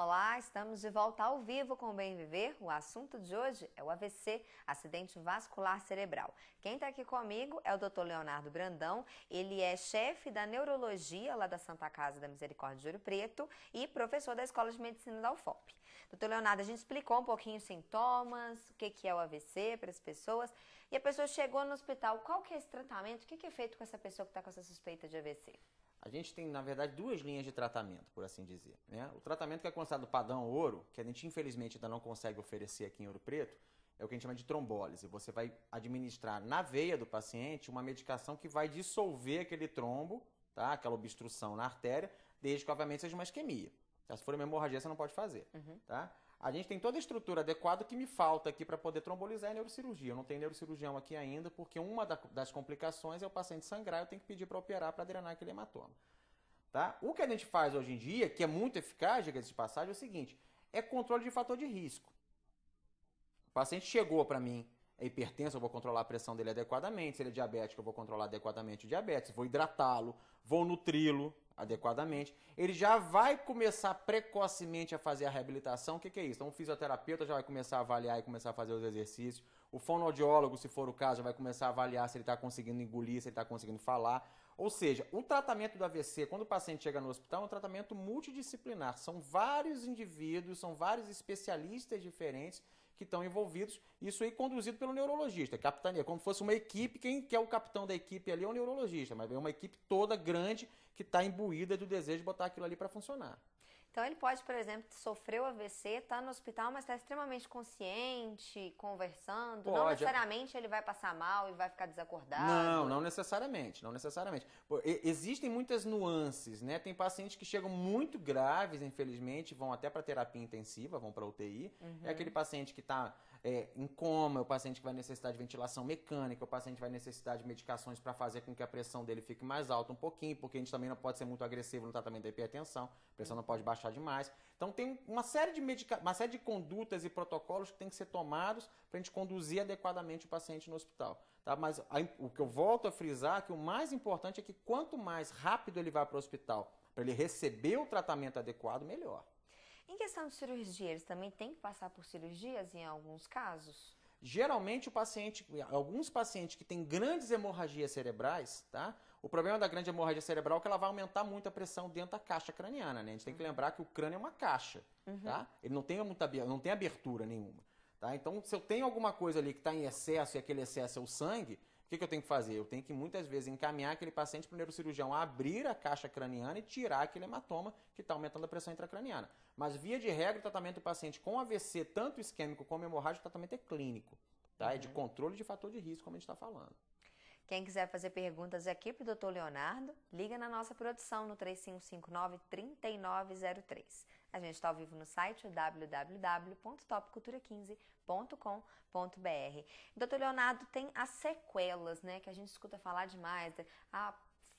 Olá, estamos de volta ao vivo com o Bem Viver. O assunto de hoje é o AVC, acidente vascular cerebral. Quem está aqui comigo é o Dr. Leonardo Brandão. Ele é chefe da neurologia lá da Santa Casa da Misericórdia de Ouro Preto e professor da Escola de Medicina da UFOP. Doutor Leonardo, a gente explicou um pouquinho os sintomas, o que, que é o AVC para as pessoas. E a pessoa chegou no hospital, qual que é esse tratamento? O que, que é feito com essa pessoa que está com essa suspeita de AVC? A gente tem, na verdade, duas linhas de tratamento, por assim dizer. Né? O tratamento que é considerado padrão ouro, que a gente infelizmente ainda não consegue oferecer aqui em Ouro Preto, é o que a gente chama de trombólise. Você vai administrar na veia do paciente uma medicação que vai dissolver aquele trombo, tá? aquela obstrução na artéria, desde que, obviamente, seja uma isquemia se for uma hemorragia, você não pode fazer. Uhum. Tá? A gente tem toda a estrutura adequada que me falta aqui para poder trombolizar é neurocirurgia. Eu não tenho neurocirurgião aqui ainda, porque uma das complicações é o paciente sangrar, eu tenho que pedir para operar para drenar aquele hematoma. Tá? O que a gente faz hoje em dia, que é muito eficaz, diga-se de passagem, é o seguinte: é controle de fator de risco. O paciente chegou para mim é hipertenso, eu vou controlar a pressão dele adequadamente. Se ele é diabético, eu vou controlar adequadamente o diabetes. Vou hidratá-lo, vou nutri-lo adequadamente. Ele já vai começar precocemente a fazer a reabilitação. O que, que é isso? Então, o fisioterapeuta já vai começar a avaliar e começar a fazer os exercícios. O fonoaudiólogo, se for o caso, já vai começar a avaliar se ele está conseguindo engolir, se ele está conseguindo falar. Ou seja, o tratamento do AVC, quando o paciente chega no hospital, é um tratamento multidisciplinar. São vários indivíduos, são vários especialistas diferentes que estão envolvidos. Isso aí conduzido pelo neurologista, é capitania, como se fosse uma equipe, quem que é o capitão da equipe ali é o neurologista, mas é uma equipe toda grande que está imbuída do desejo de botar aquilo ali para funcionar. Então ele pode, por exemplo, sofreu AVC, tá no hospital, mas está extremamente consciente, conversando. Pode. Não é. necessariamente ele vai passar mal e vai ficar desacordado. Não, não necessariamente, não necessariamente. Pô, existem muitas nuances, né? Tem pacientes que chegam muito graves, infelizmente, vão até para terapia intensiva, vão para UTI. É uhum. É aquele paciente que está é, em coma, o paciente que vai necessitar de ventilação mecânica, o paciente vai necessitar de medicações para fazer com que a pressão dele fique mais alta um pouquinho, porque a gente também não pode ser muito agressivo no tratamento da hipertensão, a pressão não pode baixar demais. Então tem uma série de medica... uma série de condutas e protocolos que tem que ser tomados para a gente conduzir adequadamente o paciente no hospital. Tá? Mas o que eu volto a frisar é que o mais importante é que quanto mais rápido ele vai para o hospital para ele receber o tratamento adequado, melhor. Em questão de cirurgia, eles também têm que passar por cirurgias em alguns casos? Geralmente o paciente, alguns pacientes que têm grandes hemorragias cerebrais, tá? O problema da grande hemorragia cerebral é que ela vai aumentar muito a pressão dentro da caixa craniana, né? A gente tem que lembrar que o crânio é uma caixa, uhum. tá? Ele não tem muita não tem abertura nenhuma, tá? Então, se eu tenho alguma coisa ali que está em excesso e aquele excesso é o sangue, o que, que, eu tenho que fazer? Eu tenho que muitas vezes encaminhar aquele paciente para o neurocirurgião abrir a caixa craniana e tirar aquele hematoma que está aumentando a pressão intracraniana. Mas via de regra, o tratamento do paciente com AVC, tanto isquêmico como hemorrágico, o tratamento é clínico. Tá? Uhum. É de uhum. controle de fator de risco, como a gente está falando. Quem quiser fazer perguntas aqui para o Dr. Leonardo, liga na nossa produção no 3559-3903. A gente está ao vivo no site www.topcultura15.com.br. Doutor Leonardo, tem as sequelas, né? Que a gente escuta falar demais. Né? Ah,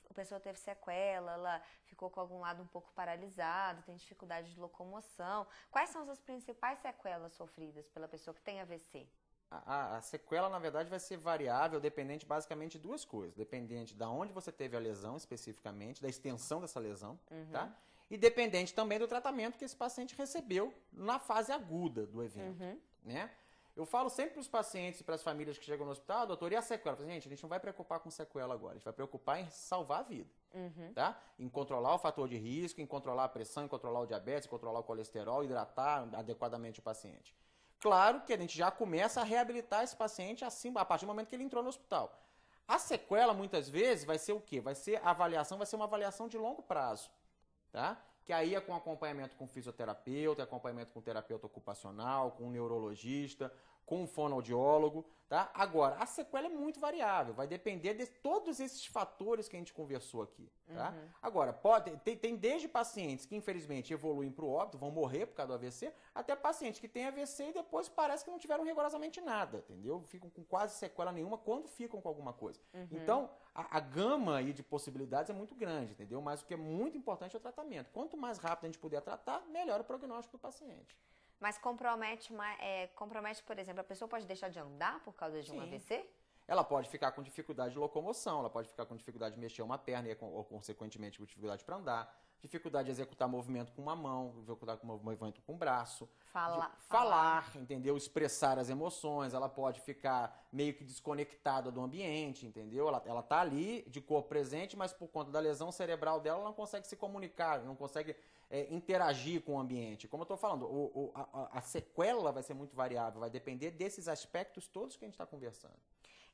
a pessoa teve sequela, ela ficou com algum lado um pouco paralisado, tem dificuldade de locomoção. Quais são as principais sequelas sofridas pela pessoa que tem AVC? A, a, sequela, na verdade, vai ser variável, dependente basicamente de duas coisas. Dependente da onde você teve a lesão especificamente, da extensão dessa lesão, tá? uhum. tá? e dependente também do tratamento que esse paciente recebeu na fase aguda do evento, uhum. né? Eu falo sempre para os pacientes e para as famílias que chegam no hospital, doutor, e a sequela? Falo, assim, gente, a gente não vai preocupar com sequela agora, a gente vai preocupar em salvar a vida, uhum. tá? Em controlar o fator de risco, em controlar a pressão, em controlar o diabetes, em controlar o colesterol, hidratar adequadamente o paciente. Claro que a gente já começa a reabilitar esse paciente assim, a partir do momento que ele entrou no hospital. A sequela, muitas vezes, vai ser o quê? Vai ser avaliação, vai ser uma avaliação de longo prazo tá? Que aí é com acompanhamento com fisioterapeuta, é acompanhamento com terapeuta ocupacional, com neurologista, com o fonoaudiólogo, tá? Agora, a sequela é muito variável, vai depender de todos esses fatores que a gente conversou aqui, tá? Uhum. Agora, pode, tem, tem, desde pacientes que infelizmente evoluem para o óbito, vão morrer por causa do AVC, até pacientes que têm AVC e depois parece que não tiveram rigorosamente nada, entendeu? Ficam com quase sequela nenhuma quando ficam com alguma coisa. Uhum. Então, a, a, gama aí de possibilidades é muito grande, entendeu? Mas o que é muito importante é o tratamento. Quanto mais rápido a gente puder tratar, melhor o prognóstico do paciente. Mas compromete, é, compromete, por exemplo, a pessoa pode deixar de andar por causa de um Sim. AVC? ela pode ficar com dificuldade de locomoção, ela pode ficar com dificuldade de mexer uma perna e, ou, consequentemente, com dificuldade para andar, dificuldade de executar movimento com uma mão, executar movimento com o braço. Fala, falar, falar, entendeu? Expressar as emoções, ela pode ficar meio que desconectada do ambiente, entendeu? Ela, ela tá ali, de cor presente, mas por conta da lesão cerebral dela, ela não consegue se comunicar, não consegue é, interagir com o ambiente. Como eu estou falando, o, o, a, a sequela vai ser muito variável, vai depender desses aspectos todos que a gente está conversando.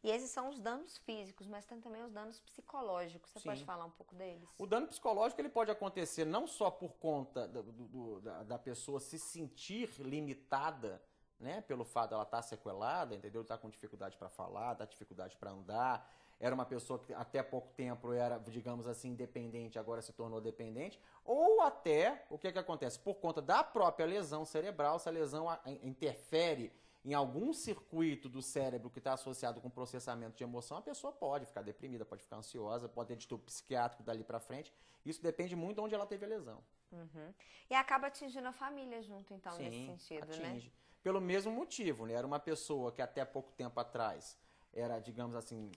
E esses são os danos físicos, mas tem também os danos psicológicos. Você Sim. pode falar um pouco deles? O dano psicológico ele pode acontecer não só por conta do, do, da, da, pessoa se sentir limitada, né, pelo fato dela de tá estar sequelada, entendeu? Estar tá com dificuldade para falar, tá dificuldade para andar. Era uma pessoa que até pouco tempo era, digamos assim, independente, agora se tornou dependente. Ou até, o que, que acontece? Por conta da própria lesão cerebral, se a lesão interfere em algum circuito do cérebro que está associado com processamento de emoção, a pessoa pode ficar deprimida, pode ficar ansiosa, pode ter distúrbio psiquiátrico dali para frente. Isso depende muito de onde ela teve a lesão. Uhum. E acaba atingindo a família junto, então, Sim, nesse sentido, né? atinge. né? Pelo mesmo motivo, né? Era uma pessoa que até pouco tempo atrás era, digamos assim,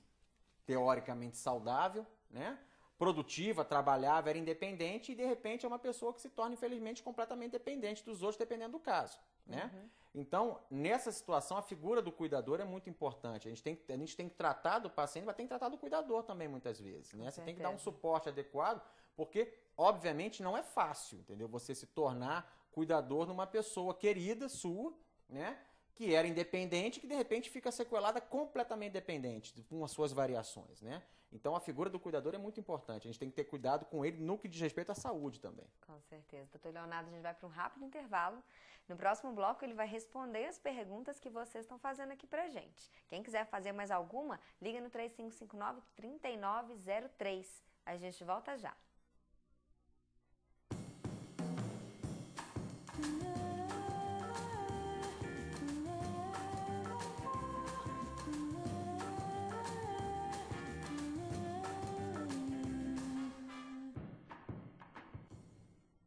teoricamente saudável, né? produtiva, trabalhava, era independente e de repente é uma pessoa que se torna infelizmente completamente dependente dos outros dependendo do caso né? Uhum. Então, nessa situação, a figura do cuidador é muito importante. A gente tem, a gente tem que tratar do paciente, mas tem que tratar do cuidador também, muitas vezes. Né? Você tem que dar um suporte adequado, porque, obviamente, não é fácil, entendeu? Você se tornar cuidador de uma pessoa querida sua, né? que era independente, que de repente fica sequelada completamente dependente, com as suas variações, né? Então a figura do cuidador é muito importante. A gente tem que ter cuidado com ele no que diz respeito à saúde também. Com certeza. Doutor Leonardo, a gente vai para um rápido intervalo. No próximo bloco ele vai responder as perguntas que vocês estão fazendo aqui pra gente. Quem quiser fazer mais alguma, liga no 3559 3903. A gente volta já.